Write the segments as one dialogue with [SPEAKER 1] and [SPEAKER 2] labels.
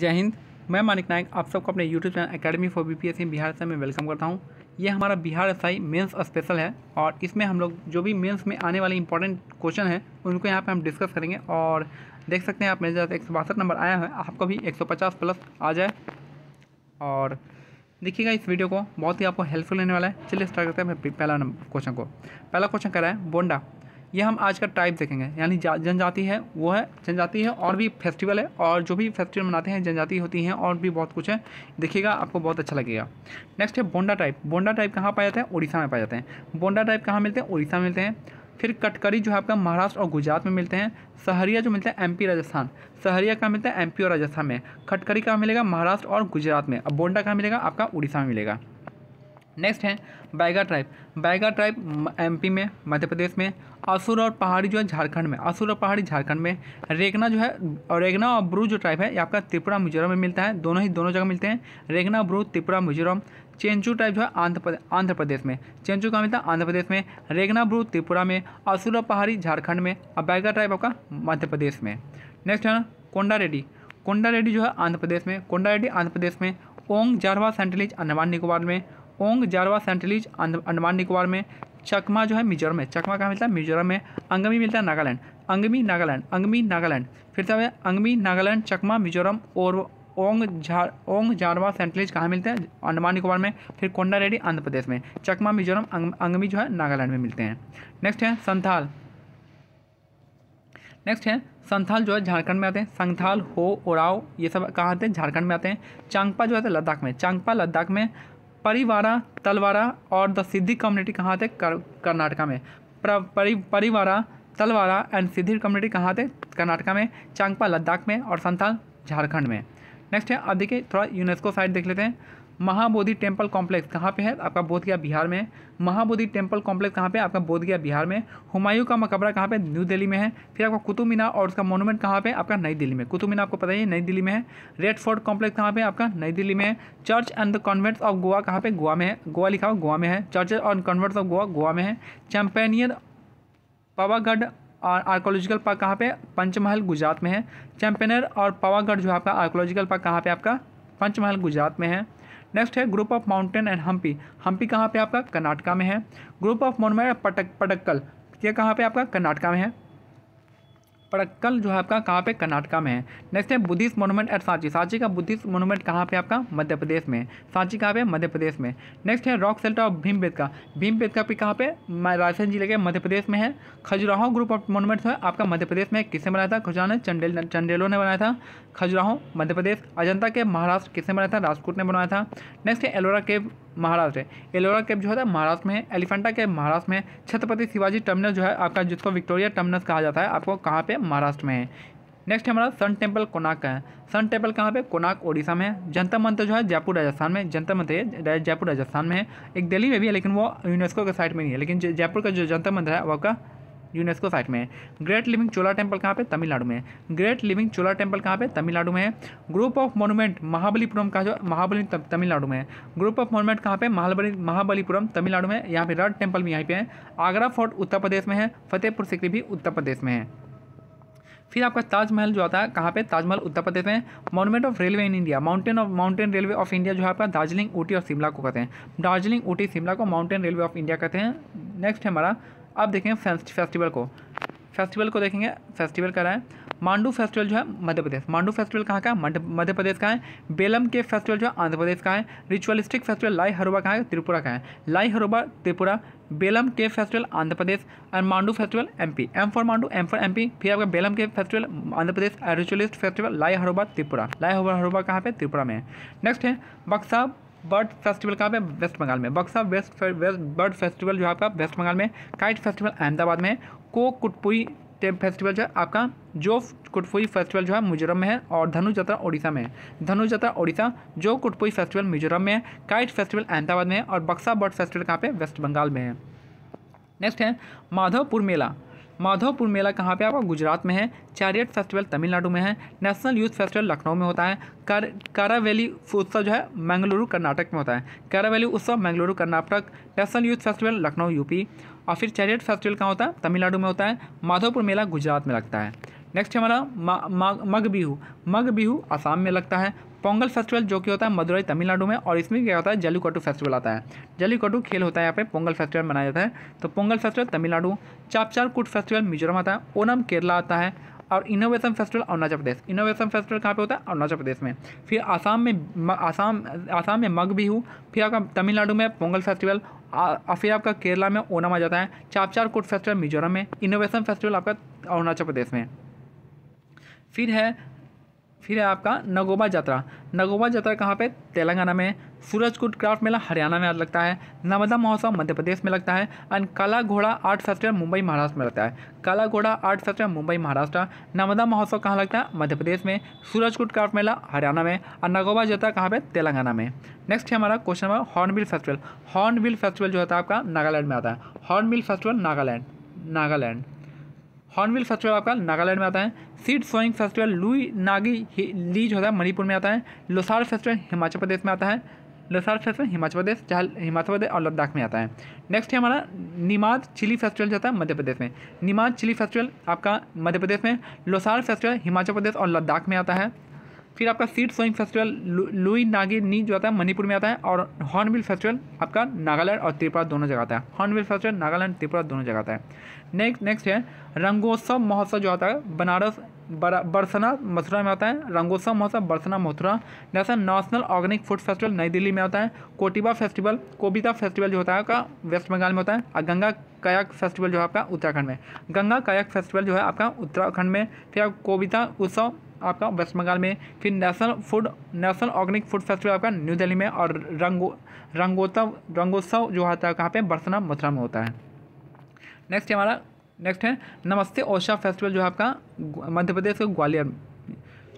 [SPEAKER 1] जय हिंद मैं मानिक नायक आप सबको अपने YouTube channel academy for B P S Bihar से मैं वेलकम करता हूँ ये हमारा बिहार एसआई मेन्स स्पेशल है और इसमें हम लोग जो भी मेंस में आने वाले इंपॉर्टेंट क्वेश्चन हैं उनको यहाँ पे हम डिस्कस करेंगे और देख सकते हैं आप मेरे जैसे एक नंबर आया है आपको भी एक प्लस आ जाए और देखिएगा इस वीडियो को बहुत ही आपको हेल्पफुल रहने वाला है चलिए स्टार्ट करते हैं पहला क्वेश्चन को पहला क्वेश्चन कह रहा है बोंडा ये हम आज का टाइप देखेंगे यानी जनजाति है वो है जनजाति है और भी फेस्टिवल है और जो भी फेस्टिवल मनाते हैं जनजाति होती हैं और भी बहुत कुछ है देखिएगा आपको बहुत अच्छा लगेगा नेक्स्ट है बोंडा टाइप बोंडा टाइप कहाँ पाया जाते हैं उड़ीसा में पाए जाते हैं बोंडा टाइप कहाँ मिलते हैं उड़ीसा में मिलते हैं फिर कटकरी जो है आपका महाराष्ट्र और गुजरात में मिलते हैं सहरिया जो मिलता है एमपी राजस्थान सहरिया कहाँ मिलता है एमपी और राजस्थान में खटकरी कहाँ मिलेगा महाराष्ट्र और गुजरात में अब बोंडा कहाँ मिलेगा आपका उड़ीसा में मिलेगा नेक्स्ट है Baiga tribe Baiga tribe MP में मध्य प्रदेश में असुर और पहाड़ी जो है झारखंड में असुर और पहाड़ी झारखंड में रेगना जो है और रेगना और ब्रू जो ट्राइब है ये आपका त्रिपुरा मिजोरम में मिलता है दोनों ही दोनों जगह मिलते हैं रेगना ब्रू त्रिपुरा मिजोरम चेंचू ट्राइब जो है आंध्र प्रदेश आंध्र प्रदेश में चेंचू का मिलता है आंध्र प्रदेश में रेगना ब्रू त्रिपुरा में असुर और पहाड़ी झारखंड में और बैगा ट्राइब आपका मध्य प्रदेश में नेक्स्ट है कोंडा रेड्डी कोंडा रेड्डी जो है आंध्र प्रदेश में कोंडा रेड्डी आंध्र प्रदेश में ओंग जारवा सेंट्रलिज अंडमान निकोबार में ओंग जारवा सेंट्रलीज अंडमान निकोबार में चकमा जो है मिजोरम में चकमा कहाँ मिलता है मिजोरम में अंगमी मिलता है नागालैंड अंगमी नागालैंड अंगमी नागालैंड फिर से अंगमी नागालैंड चकमा मिजोरम और ओंग झार ओंग झारवा सेंट्रलीज कहाँ मिलते हैं अंडमान निकोबार में फिर कोंडा रेडी आंध्र प्रदेश में चकमा मिजोरम अंगमी जो है नागालैंड में मिलते हैं नेक्स्ट है संथाल नेक्स्ट है संथाल जो है झारखंड में आते हैं संथाल हो ओराव ये सब कहाँ आते हैं झारखंड में आते हैं चांगपा जो है तो लद्दाख में चांगपा लद्दाख में परिवारा तलवारा और द सिद्धि कम्युनिटी कहाँ थे कर, कर्नाटका में परि, परिवारा तलवारा एंड सिद्धि कम्युनिटी कहाँ थे कर्नाटका में चांगपा लद्दाख में और संथाल झारखंड में नेक्स्ट है अब देखिए थोड़ा यूनेस्को साइट देख लेते हैं महाबोधि टेम्पल कॉम्प्लेक्स कहाँ पे है आपका बोध गया बिहार में महाबोधि टेम्पल कॉम्प्लेक्स कहाँ पे आपका बोध गया बिहार में हुमायूं का मकबरा कहाँ पे न्यू दिल्ली में है फिर आपका कुतुब मीनार और उसका मोनूमेंट कहाँ पे आपका नई दिल्ली में कुतुब मीनार आपको पता ही नई दिल्ली में है रेड फोर्ट कॉम्प्लेक्स कहाँ पे आपका नई दिल्ली में है church and the convents of Goa कहाँ पे गोवा में है गोवा लिखा हुआ गोवा में है चर्च और कॉन्वेंट्स ऑफ गोवा गोवा में है चैंपेनियर पावागढ़ और आर्कोलॉजिकल पार्क कहाँ पे पंचमहल गुजरात में है चैंपेनियर और पावागढ़ जो आपका आर्कोलॉजिकल पार्क कहाँ पे आपका पंचमहल गुजरात में है नेक्स्ट है group of mountain and Hampi Hampi कहाँ पे आपका कर्नाटका में है ग्रुप ऑफ मोनमेंट पटक पटक्कल ये कहाँ पे आपका कर्नाटका में है पड़क्कल जो है आपका कहाँ पे कर्नाटका में है नेक्स्ट है Buddhist monument at Sanchi Sanchi का बुद्धिस्ट मोनूमेंट कहाँ पे आपका मध्य प्रदेश में सांची कहाँ पे मध्य प्रदेश में नेक्स्ट है rock shelter of Bhim Bhimbetka भी कहाँ पे रायसेन जिले के मध्य प्रदेश में है खजुराहो ग्रुप ऑफ मोनूमेंट्स है आपका मध्य प्रदेश में किसने बनाया था खजुराहो ने चंडेल चंडेलो ने बनाया था खजुराहो मध्य प्रदेश अजंता के महाराष्ट्र किसने बनाया था राजकोट ने बनाया था नेक्स्ट है एलोरा केव महाराष्ट्र है एलोरा कैप जो है महाराष्ट्र में एलिफेंटा कैप महाराष्ट्र में छत्रपति शिवाजी टर्मिनस जो है आपका जिसको विक्टोरिया टर्मिनस कहा जाता है आपको कहाँ पे महाराष्ट्र में है नेक्स्ट हमारा सन टेम्पल कोनाक का है सन टेम्पल कहाँ पे कोनाक ओडिशा में है जंतर मंत्र जो है जयपुर राजस्थान में जंतर मंत्र जयपुर राजस्थान में है एक दिल्ली में भी है लेकिन वो यूनेस्को के साइड में नहीं है लेकिन जयपुर का जो जंतर मंत्र है वो आपका यूनेस्को साइट में है ग्रेट लिविंग चोला टेम्पल कहाँ पे तमिलनाडु में है ग्रेट लिविंग चोला टेम्पल कहाँ पे तमिलनाडु में है ग्रुप ऑफ मोनूमेंट महाबलीपुरम कहा जो महाबली तमिलनाडु में है ग्रुप ऑफ मोनूमेंट कहाँ पे महाबली महाबलीपुरम तमिलनाडु में यहाँ पे रड टेम्पल भी यहाँ पे है आगरा फोर्ट उत्तर प्रदेश में है फतेहपुर सिकरी भी उत्तर प्रदेश में है फिर आपका ताजमहल जो आता है कहाँ पे ताजमहल उत्तर प्रदेश में monument of railway in India mountain of mountain railway of India जो है आपका दार्जिलिंग ऊटी और शिमला को कहते हैं दार्जिलिंग ऊटी शिमला को माउंटेन रेलवे ऑफ इंडिया कहते हैं नेक्स्ट है हमारा अब देखेंगे फेस्टिवल को फेस्टिवल को देखेंगे फेस्टिवल कह रहा है मांडू फेस्टिवल जो है मध्य प्रदेश मांडू फेस्टिवल कहाँ का है मध्य प्रदेश का है बेलम के फेस्टिवल जो है आंध्र प्रदेश का है रिचुअलिस्टिक फेस्टिवल लाई हरोबा कहाँ है त्रिपुरा का है लाई हरोबा त्रिपुरा बेलम के festival Andhra Pradesh and Mandu festival MP M for Mandu M for MP फिर आपका बेलम के festival Andhra Pradesh and ritualist festival Lai Haraoba Tripura लाई हरोबा हरोबा कहाँ पर त्रिपुरा में है नेक्स्ट है बक्सा बर्ड फेस्टिवल कहाँ पे वेस्ट बंगाल में बक्सा वेस्ट वेस्ट बर्ड फेस्टिवल जो है आपका वेस्ट बंगाल में काइट फेस्टिवल अहमदाबाद में है को कुटपुई फेस्टिवल जो है आपका जो कुटपुई फेस्टिवल जो है मिजोरम में है और धनु यात्रा ओडिशा में है धनु यात्रा ओडिशा जो कुटपुई फेस्टिवल मिजोरम में है काइट फेस्टिवल अहमदाबाद में है और बक्सा बर्ड फेस्टिवल कहाँ पे वेस्ट बंगाल में है नेक्स्ट है माधवपुर मेला माधवपुर मेला कहाँ पे आपका गुजरात में है चैरियट फेस्टिवल तमिलनाडु में है नेशनल यूथ फेस्टिवल लखनऊ में होता है कर कारावेली उत्सव जो है मंगलुरु कर्नाटक में होता है Karavali Utsav Mangaluru Karnataka national youth festival Lucknow UP और फिर चैरियट फेस्टिवल कहाँ होता है तमिलनाडु में होता है माधवपुर मेला गुजरात में लगता है नेक्स्ट हमारा मग बिहू मग बिहू आसाम में लगता है पोंगल फेस्टिवल जो कि होता है मदुरई तमिलनाडु में और इसमें क्या होता है जलीकटू फेस्टिवल आता है जलीकटू खेल होता है यहाँ पे पोंगल फेस्टिवल मनाया जाता है तो पोंगल फेस्टिवल तमिलनाडु चापचार कुट फेस्टिवल मिजोरम आता है ओनम केरला आता है और innovation festival Arunachal Pradesh innovation festival कहाँ पे होता है अरुणाचल प्रदेश में फिर आसाम में आसाम आसाम में मग बिहू फिर आपका तमिलनाडु में पोंगल फेस्टिवल और फिर आपका केरला में ओनम आ जाता है चापचार कुट फेस्टिवल मिजोरम में इनोवेशन फेस्टिवल आपका अरुणाचल प्रदेश में फिर है फिर है आपका नगोबा यात्रा नगोबा यात्रा कहाँ पे तेलंगाना में सूरजकूट क्राफ्ट मेला हरियाणा में लगता है नर्मदा महोत्सव मध्य प्रदेश में लगता है एंड काला घोड़ा आर्ट फेस्टिवल मुंबई महाराष्ट्र में लगता है काला घोड़ा आर्ट फेस्टिवल मुंबई महाराष्ट्र नर्मदा महोत्सव कहाँ लगता है मध्य प्रदेश में सूरजकूट क्राफ्ट मेला हरियाणा में और नगोबा यात्रा कहाँ पर तेलंगाना में नेक्स्ट है हमारा question number hornbill festival hornbill festival जो होता है तो आपका नागालैंड में आता है hornbill festival Nagaland Nagaland hornbill festival आपका नागालैंड में आता है seed sowing festival Lui Ngai लीज होता है मणिपुर में आता है लोसार फेस्टिवल हिमाचल प्रदेश में आता है लोसार फेस्टिवल हिमाचल प्रदेश जहाँ हिमाचल प्रदेश और लद्दाख में आता है नेक्स्ट है हमारा निमाद चिली फेस्टिवल जाता है मध्य प्रदेश में निमाद चिली फेस्टिवल आपका मध्य प्रदेश में लोसार फेस्टिवल हिमाचल प्रदेश और लद्दाख में आता है फिर आपका सीड सोइंग फेस्टिवल लु, लुई नागे नी जो आता है मणिपुर में आता है और हॉर्नबिल फेस्टिवल आपका नागालैंड और त्रिपुरा दोनों जगह आता है हॉर्नबिल फेस्टिवल नागालैंड त्रिपुरा दोनों जगह आता है नेक्स्ट नेक्स्ट है रंगोत्सव महोत्सव जो आता है बनारस बरसना मथुरा में आता है रंगोत्सव महोत्सव बरसना मथुरा जैसा नेशनल ऑर्गेनिक फूड फेस्टिवल नई दिल्ली में आता है कोटिबा फेस्टिवल कोबिता फेस्टिवल जो होता है आपका वेस्ट बंगाल में होता है और गंगा कायाक फेस्टिवल जो है आपका उत्तराखंड में गंगा कायाक फेस्टिवल जो है आपका उत्तराखंड में फिर आप कोबिता उत्सव आपका वेस्ट बंगाल में फिर national food national organic food festival आपका न्यू दिल्ली में और रंगो रंगोत्सव रंगोत्सव जो होता है कहाँ पे बरसना मथुरा में होता है नेक्स्ट हमारा नेक्स्ट है नमस्ते ओशा फेस्टिवल जो है आपका मध्य प्रदेश के ग्वालियर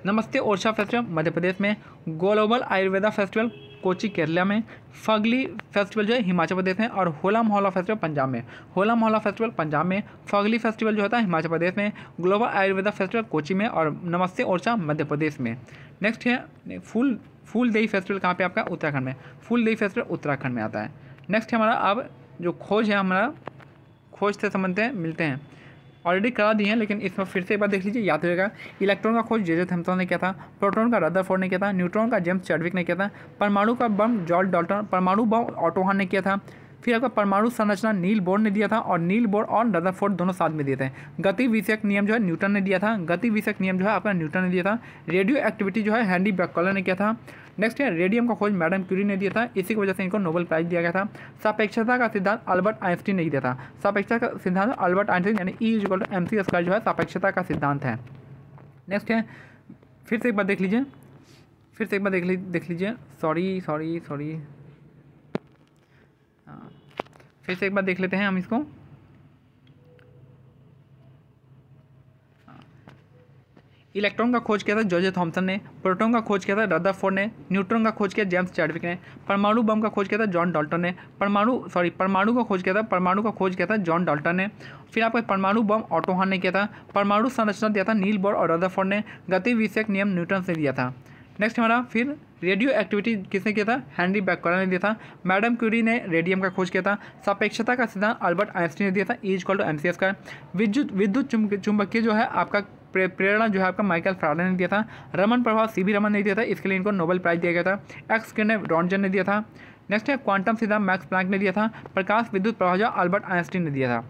[SPEAKER 1] नमस्ते ओरछा फेस्टिवल मध्य प्रदेश में ग्लोबल आयुर्वेदा फेस्टिवल कोची केरला में फगली फेस्टिवल जो है हिमाचल प्रदेश में और होला मोहल्ला फेस्टिवल पंजाब में होला मोहला फेस्टिवल पंजाब में फगली फेस्टिवल जो होता है हिमाचल प्रदेश में ग्लोबल आयुर्वेदा फेस्टिवल कोची में और नमस्ते ओरछा मध्य प्रदेश में नेक्स्ट है फूल फूल देई फेस्टिवल कहाँ पे आपका उत्तराखंड में फूल देई फेस्टिवल उत्तराखंड में आता है नेक्स्ट है हमारा अब जो खोज है हमारा खोज से संबंधित मिलते हैं ऑलरेडी करा दी हैं लेकिन इसमें फिर से एक बार देख लीजिए याद रहेगा इलेक्ट्रॉन का खोज जे जे ने किया था प्रोटॉन का रदर फोर्ड ने किया था न्यूट्रॉन का जेम्स चैडविक ने किया था परमाणु का बम जॉर्ज डॉल्टन परमाणु बम ऑटोहान ने किया था फिर आपका परमाणु संरचना नील बोर्ड ने दिया था और नील बोर्ड और फोर्ड दोनों साथ में दिए थे गति विषयक नियम जो है न्यूटन ने दिया था गति विषयक नियम जो है आपका न्यूटन ने दिया था रेडियो एक्टिविटी जो है हैंडी बैकॉलर ने किया था नेक्स्ट है रेडियम का खोज मैडम क्यूरी ने दिया था इसी की वजह से इनको नोबल प्राइज दिया गया था सापेक्षता का सिद्धांत अल्बर्ट आइंस्टीन ने दिया था सापेक्षता का सिद्धांत अल्बर्ट आइंस्टीन यानी E is M C square जो है सापेक्षता का सिद्धांत है नेक्स्ट है फिर से एक बार देख लीजिए फिर से एक बार देख ली देख लीजिए सॉरी सॉरी सॉरी फिर से एक बार देख लेते हैं हम इसको इलेक्ट्रॉन का खोज किया था जॉर्ज थॉमसन ने प्रोटॉन का खोज किया था रदरफोर्ड ने न्यूट्रॉन का खोज किया जेम्स चैडविक ने परमाणु बम का खोज किया था जॉन डाल्टन ने परमाणु सॉरी परमाणु का खोज किया था परमाणु का खोज किया था जॉन डाल्टन ने फिर आपका परमाणु बम ऑटोहान ने किया था परमाणु संरचना दिया था नील बोर्ड और रदरफोर्ड ने गति विषयक नियम न्यूट्रन से दिया था नेक्स्ट हमारा फिर रेडियो एक्टिविटी किसने किया था हैंनरी बैकवाला ने दिया था मैडम क्यूरी ने रेडियम का खोज किया था सापेक्षता का सिद्धांत अल्बर्ट आइंस्टीन ने दिया था e is equal to M का विद्युत विद्युत चुंबकीय जो है आपका प्रे, प्रेरणा जो है आपका माइकल फ्राडर ने दिया था रमन प्रभाव सी भी रमन ने दिया था इसके लिए इनको नोबेल प्राइज दिया गया था एक्स किरण रॉन्जन ने दिया था नेक्स्ट है क्वांटम सिद्धांत मैक्स प्लैंक ने दिया था प्रकाश विद्युत प्रभाजा अल्बर्ट आइंस्टीन ने दिया था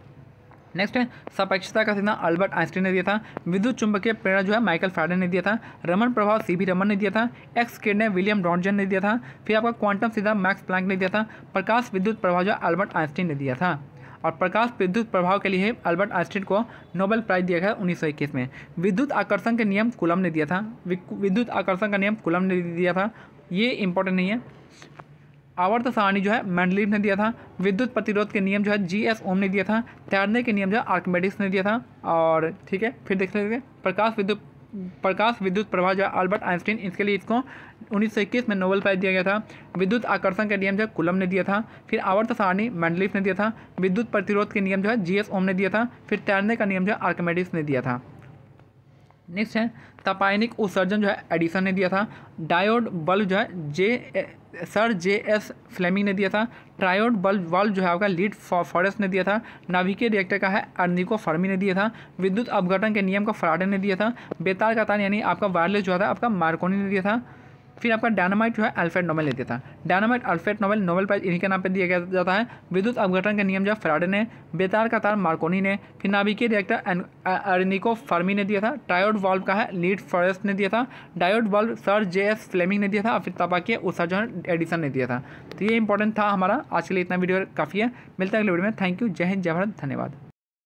[SPEAKER 1] नेक्स्ट है सपेक्षता का सिद्धांत अल्बर्ट आइंस्टीन ने दिया था विद्युत चुंबकीय प्रेरणा जो है माइकल फ्राडन ने दिया था रमन प्रभाव सी भी रमन ने दिया था एक्स ने विलियम रॉन्जन ने दिया था फिर आपका क्वांटम सिद्धांत मैक्स प्लैंक ने दिया था प्रकाश विद्युत प्रभाव जो अल्बर्ट आइंस्टीन ने दिया था और प्रकाश विद्युत प्रभाव के लिए अल्बर्ट आइंस्टीन को नोबेल प्राइज दिया गया उन्नीस में विद्युत आकर्षण के नियम कुलम ने दिया था विद्युत आकर्षण का नियम कुलम ने दिया था ये इंपॉर्टेंट नहीं है आवर्त सारणी जो है मैंडलीव ने दिया था विद्युत प्रतिरोध के नियम जो है जी एस ओम ने दिया था तैरने के नियम जो है आर्कमेटिक्स ने दिया था और ठीक है फिर देख लेते हैं प्रकाश विद्युत प्रकाश विद्युत प्रभाव जो है अल्बर्ट आइंस्टीन इसके लिए इसको 1921 में नोबेल प्राइज दिया गया था विद्युत आकर्षण का नियम जो है कुलम ने दिया था फिर आवर्त सारणी मैंडलिफ ने दिया था विद्युत प्रतिरोध के नियम जो है जी ओम ने दिया था फिर तैरने का नियम जो है आर्कमेडिस ने दिया था नेक्स्ट है तपायनिक उत्सर्जन जो है एडिसन ने दिया था डायोड बल्ब जो है J sir J S Fleming ने दिया था ट्रायोड बल्ब वाल्व जो है आपका लीड फॉरेस्ट ने दिया था नाभिकीय रिएक्टर का है अर्निको फर्मी ने दिया था विद्युत अवघटन के नियम का फ्राडे ने दिया था बेतार का तान यानी आपका वायरलेस जो था आपका मार्कोनी ने दिया था फिर आपका डायनामाइट जो है अल्फ्रेड नोबल ने दिया था dynamite Alfred Nobel Nobel prize इन्हीं के नाम पर दिया जाता है विद्युत अवघटन का नियम जो फ्राडे ने बेतार का तार मार्कोनी ने फिर नाभिकीय रिएक्टर अर्निको फर्मी ने दिया था टायोड वॉल्व का है लीड फॉरेस्ट ने दिया था diode valve sir J S Fleming ने दिया था और फिर तपाके उसका जो है एडिसन ने दिया था तो ये इंपॉर्टेंट था हमारा आज के लिए इतना वीडियो काफ़ी है मिलता है अगले वीडियो में थैंक यू जय हिंद जय भारत धन्यवाद